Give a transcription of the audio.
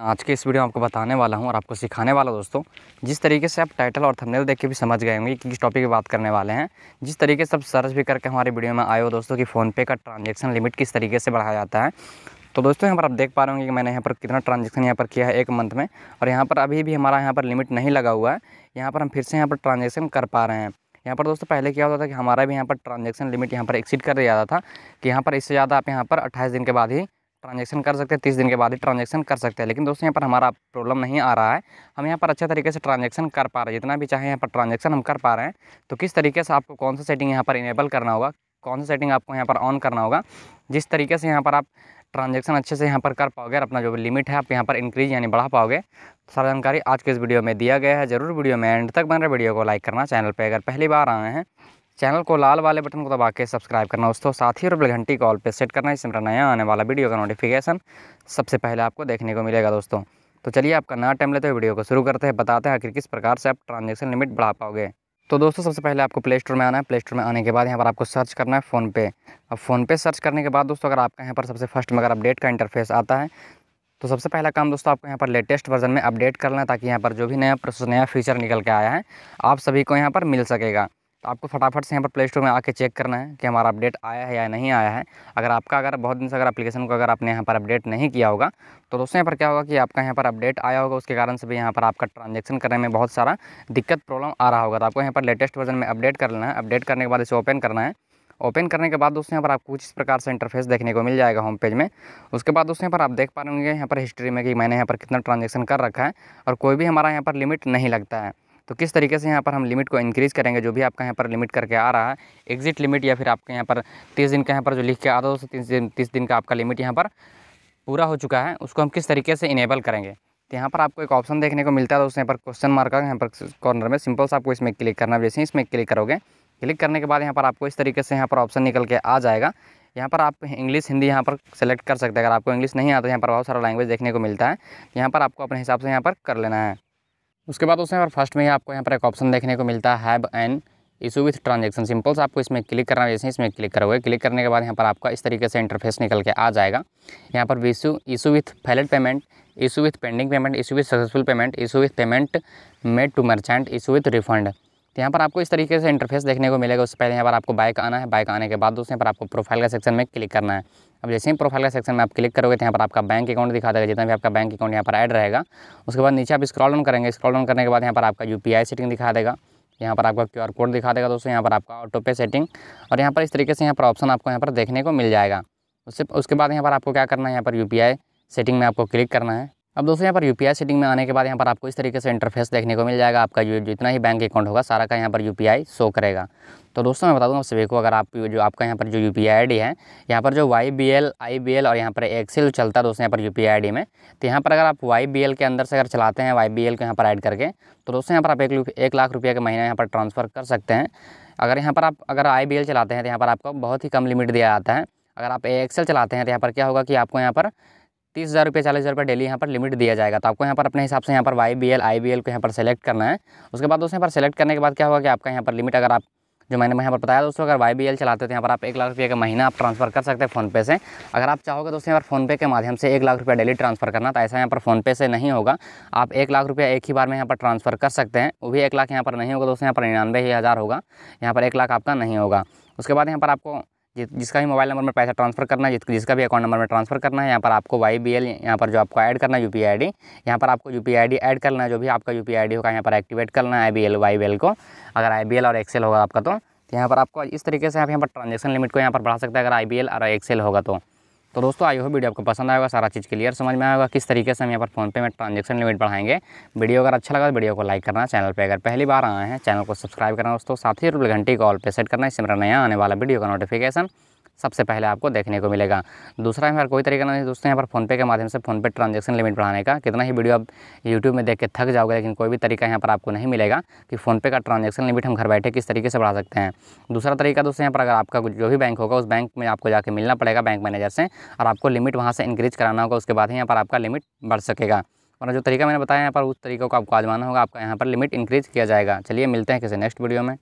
आज के इस वीडियो में आपको बताने वाला हूँ और आपको सिखाने वाला दोस्तों जिस तरीके से आप टाइटल और थंबनेल देख के भी समझ गए होंगे कि किस टॉपिक की बात करने वाले हैं जिस तरीके से आप सर्च भी करके हमारे वीडियो में आए हो दोस्तों कि फ़ोनपे का ट्रांजेक्शन लिमिट किस तरीके से बढ़ाया जाता है तो दोस्तों यहाँ पर आप देख पा रहे होंगे कि मैंने यहाँ पर कितना ट्रांजेक्शन यहाँ पर किया है एक मंथ में और यहाँ पर अभी भी हमारा यहाँ पर लिमिट नहीं लगा हुआ है यहाँ पर हम फिर से यहाँ पर ट्रांजेक्शन कर पा रहे हैं यहाँ पर दोस्तों पहले क्या होता था कि हमारा भी यहाँ पर ट्रांजेक्शन लिमिट यहाँ पर एक्सीड कर दिया जाता था कि यहाँ पर इससे ज़्यादा आप यहाँ पर अट्ठाईस दिन के बाद ही ट्रांजेक्शन कर सकते हैं तीस दिन के बाद ही ट्रांजेक्शन कर सकते हैं लेकिन दोस्तों यहाँ पर हमारा प्रॉब्लम नहीं आ रहा है हम यहाँ पर अच्छे तरीके से ट्रांजेक्शन कर पा रहे हैं जितना भी चाहे यहाँ पर ट्रांजेक्शन हम कर पा रहे हैं तो किस तरीके से आपको कौन सा सेटिंग यहाँ पर इनेबल करना होगा कौन सा सेटिंग आपको यहाँ पर ऑन करना होगा जिस तरीके से यहाँ पर आप ट्रांजेक्शन अच्छे से यहाँ पर कर पाओगे और अपना जो लिमिट है आप यहाँ पर इंक्रीज यानी बढ़ा पाओगे सारा जानकारी आज के इस वीडियो में दिया गया है जरूर वीडियो में एंड तक बन रहे वीडियो को लाइक करना चैनल पर अगर पहली बार आए हैं चैनल को लाल वाले बटन को दबा के सब्सक्राइब करना दोस्तों साथ ही और घंटी कॉल पर सेट करना इसमें नया आने वाला वीडियो का नोटिफिकेशन सबसे पहले आपको देखने को मिलेगा दोस्तों तो चलिए आपका ना टाइम लेते हुए वीडियो को शुरू करते हैं बताते हैं आखिर किस प्रकार से आप ट्रांजेक्शन लिमिट बढ़ा पाओगे तो दोस्तों सबसे पहले आपको प्ले स्टोर में आना है प्ले स्टोर में आने के बाद यहाँ पर आपको सर्च करना है फ़ोन पे अब फ़ोन पे सर्च करने के बाद दोस्तों अगर आपका यहाँ पर सबसे फर्स्ट में अगर अपडेट का इंटरफेस आता है तो सबसे पहला काम दोस्तों आपको यहाँ पर लेटेस्ट वर्जन में अपडेट करना है ताकि यहाँ पर जो भी नया प्रोसेस नया फीचर निकल के आया है आप सभी को यहाँ पर मिल सकेगा तो आपको फटाफट से यहाँ पर प्ले स्टोर में आके चेक करना है कि हमारा अपडेट आया है या नहीं आया है अगर आपका अगर बहुत दिन से अगर एप्लीकेशन को अगर आपने यहाँ पर अपडेट नहीं किया होगा तो दोस्तों यहाँ पर क्या होगा कि आपका यहाँ पर अपडेट आया होगा उसके कारण से भी यहाँ पर आपका ट्रांजेक्शन करने में बहुत सारा दिक्कत प्रॉब्लम आ रहा होगा तो आपको यहाँ पर लेटेस्ट वर्जन में अपडेट कर लेना है अपडेट करने के बाद इसे ओपन करना है ओपन करने के बाद दोस्तों यहाँ पर आपको कुछ इस प्रकार से इंटरफेस देखने को मिल जाएगा होम पेज में उसके बाद दोस्तों यहाँ पर आप देख पा रहे होंगे यहाँ पर हिस्ट्री में कि मैंने यहाँ पर कितना ट्रांजेक्शन कर रखा है और कोई भी हमारा यहाँ पर लिमिट नहीं लगता है तो किस तरीके से यहाँ पर हम लिमिट को इंक्रीज़ करेंगे जो भी आपका यहाँ पर लिमिट करके आ रहा है एग्जिट लिमिट या फिर आपके यहाँ पर तीस दिन का यहाँ पर जो लिख के आता है तीस दिन तीस दिन का आपका लिमिट यहाँ पर पूरा हो चुका है उसको हम किस तरीके से इनेबल करेंगे तो यहाँ पर आपको एक ऑप्शन देखने को मिलता है तो यहाँ पर क्वेश्चन मार्क यहाँ पर कॉर्नर में सिंपल सा आपको इसमें क्लिक करना जैसे ही इसमें क्लिक करोगे क्लिक करने के बाद यहाँ पर आपको इस तरीके से यहाँ पर ऑप्शन निकल के आ जाएगा यहाँ पर आप इंग्लिश हिंदी यहाँ पर सेलेक्ट कर सकते हैं अगर आपको इंग्लिश नहीं आता यहाँ पर बहुत सारा लैंग्वेज देखने को मिलता है यहाँ पर आपको अपने हिसाब से यहाँ पर कर लेना है उसके बाद उसमें फर्स्ट में ही आपको यहाँ पर एक ऑप्शन देखने को मिलता है have an issue with transaction सिंपल्स आपको इसमें क्लिक करना जैसे इसमें क्लिक करोगे क्लिक करने के बाद यहाँ पर आपका इस तरीके से इंटरफेस निकल के आ जाएगा यहाँ पर issue issue with failed payment issue with pending payment issue with successful payment issue with payment made to merchant issue with refund तो यहाँ पर आपको इस तरीके से इंटरफेस देखने को मिलेगा उससे पहले यहाँ पर आपको बाइक आना है बाइक आने के बाद दोस्तों यहाँ पर आपको प्रोफाइल का सेक्शन में क्लिक करना है अब जैसे ही प्रोफाइल का सेक्शन में आप क्लिक करोगे तो यहाँ पर आपका बैंक अकाउंट दिखा देगा जितना भी आपका बैंक अकाउंट यहाँ पर ऐड रहेगा उसके बाद नीचे आप स्क्रॉल डाउन करेंगे स्क्रॉल डाउन करने के बाद यहाँ पर आपका यू सेटिंग दिखा देगा यहाँ पर आपका क्यू कोड दिखा देगा दोस्तों यहाँ पर आपका ऑटो पे सेटिंग और यहाँ पर इस तरीके से यहाँ पर ऑप्शन आपको यहाँ पर देखने को मिल जाएगा उससे उसके बाद यहाँ पर आपको क्या करना है यहाँ पर यू सेटिंग में आपको क्लिक करना है अब दोस्तों यहाँ पर यू सेटिंग में आने के बाद यहाँ पर आपको इस तरीके से इंटरफेस देखने को मिल जाएगा आपका जो जितना ही बैंक अकाउंट होगा सारा का यहाँ पर यू शो करेगा तो दोस्तों मैं बता दूँगा सभी को अगर आप जो आपका यहाँ पर जो यू पी आई है यहाँ पर जो Y B L I B L और यहाँ पर एक्सेल चलता है दोस्तों यहाँ पर यू पी आई में तो यहाँ पर अगर आप वाई बी एल के अंदर से अगर चलाते हैं वाई बी एल को यहाँ पर ऐड करके तो दोस्तों यहाँ पर आप एक, एक लाख रुपये का महीना यहाँ पर ट्रांसफ़र कर सकते हैं अगर यहाँ पर आप अगर आई बी एल चलाते हैं तो यहाँ पर आपको बहुत ही कम लिमिट दिया जाता है अगर आप एक्सेल चलाते हैं तो यहाँ पर क्या होगा कि आपको यहाँ पर तीस हज़ार रुपये चालीस हज़ार रुपये डेली यहाँ पर लिमिट दिया जाएगा तो आपको यहाँ पर अपने हिसाब से यहाँ पर Y B L I B L को यहाँ पर सेलेक्ट करना है उसके बाद दोस्तों यहाँ पर सेलेक्ट करने के बाद क्या होगा कि आपका यहाँ पर लिमिट अगर आप जो मैंने यहाँ पर बताया दोस्तों अगर वाई बी एल चलाते तो यहाँ पर आप एक लाख रुपये का महीना आप ट्रांसफर कर सकते हैं फ़ोनपे से अगर आप चाहोगे दोस्तों यहाँ पर फ़ोनपे के माध्यम से एक लाख रुपया डेली ट्रांसफर करना तो ऐसा यहाँ पर फ़ोनपे से नहीं होगा आप एक लाख रुपया एक ही बार में यहाँ पर ट्रांसफर कर सकते हैं वो भी एक लाख यहाँ पर नहीं होगा दोस्तों यहाँ पर निन्यानवे हज़ार होगा यहाँ पर एक लाख आपका नहीं होगा उसके बाद यहाँ पर आपको जिसका भी मोबाइल नंबर में पैसा ट्रांसफर करना है जिसका भी अकाउंट नंबर में ट्रांसफर करना है यहाँ पर आपको वाई बी एल यहाँ पर जो आपको ऐड करना है यू पी आई डी यहाँ पर आपको U P I D add करना है जो भी आपका यू पी आई डी होगा यहाँ पर एक्टिवेट करना है I B L Y B L को अगर आई बी एल और एक्सेल होगा आपका तो, तो यहाँ पर आपको इस तरीके से आप यहाँ पर ट्रांजेक्शन लिमिट को यहाँ पर बढ़ा सकते हैं अगर आई बी एल और एक्सेल होगा तो तो दोस्तों आई हो वीडियो आपको पसंद आएगा सारा चीज़ क्लियर समझ में आएगा किस तरीके से हम यहाँ पर फोन पे में ट्रांजेक्शन लिमिट बढ़ाएंगे वीडियो अगर अच्छा लगा तो वीडियो को लाइक करना चैनल पर अगर पहली बार आए हैं चैनल को सब्सक्राइब करना दोस्तों साथ ही घंटी कॉल पर सेट करना इससे मेरा नया आने वाला वीडियो का नोटिफिकेशन सबसे पहले आपको देखने को मिलेगा दूसरा यहाँ पर कोई तरीका नहीं दोस्तों यहाँ पर फ़ोनपे के माध्यम से फ़ोनपे ट्रांजेक्शन लिमिट बढ़ाने का कितना ही वीडियो आप यूट्यूब में देख के थक जाओगे लेकिन कोई भी तरीका यहाँ पर आपको नहीं मिलेगा कि फ़ोनपे का ट्रांजेक्शन लिमिट हम घर बैठे किस तरीके से बढ़ा सकते हैं दूसरा तरीका दोस्तों यहाँ पर अगर आपका जो भी बैंक होगा उस बैंक में आपको जाकर मिलना पड़ेगा बैंक मैनेजर से और आपको लिमिट वहाँ से इंक्रीज कराना होगा उसके बाद ही यहाँ पर आपका लिमिट बढ़ सकेगा और जो तरीका मैंने बताया यहाँ पर उस तरीके को आपको आजमाना होगा आपका यहाँ पर लिमिट इंक्रीज किया जाएगा चलिए मिलते हैं किसी नेक्स्ट वीडियो में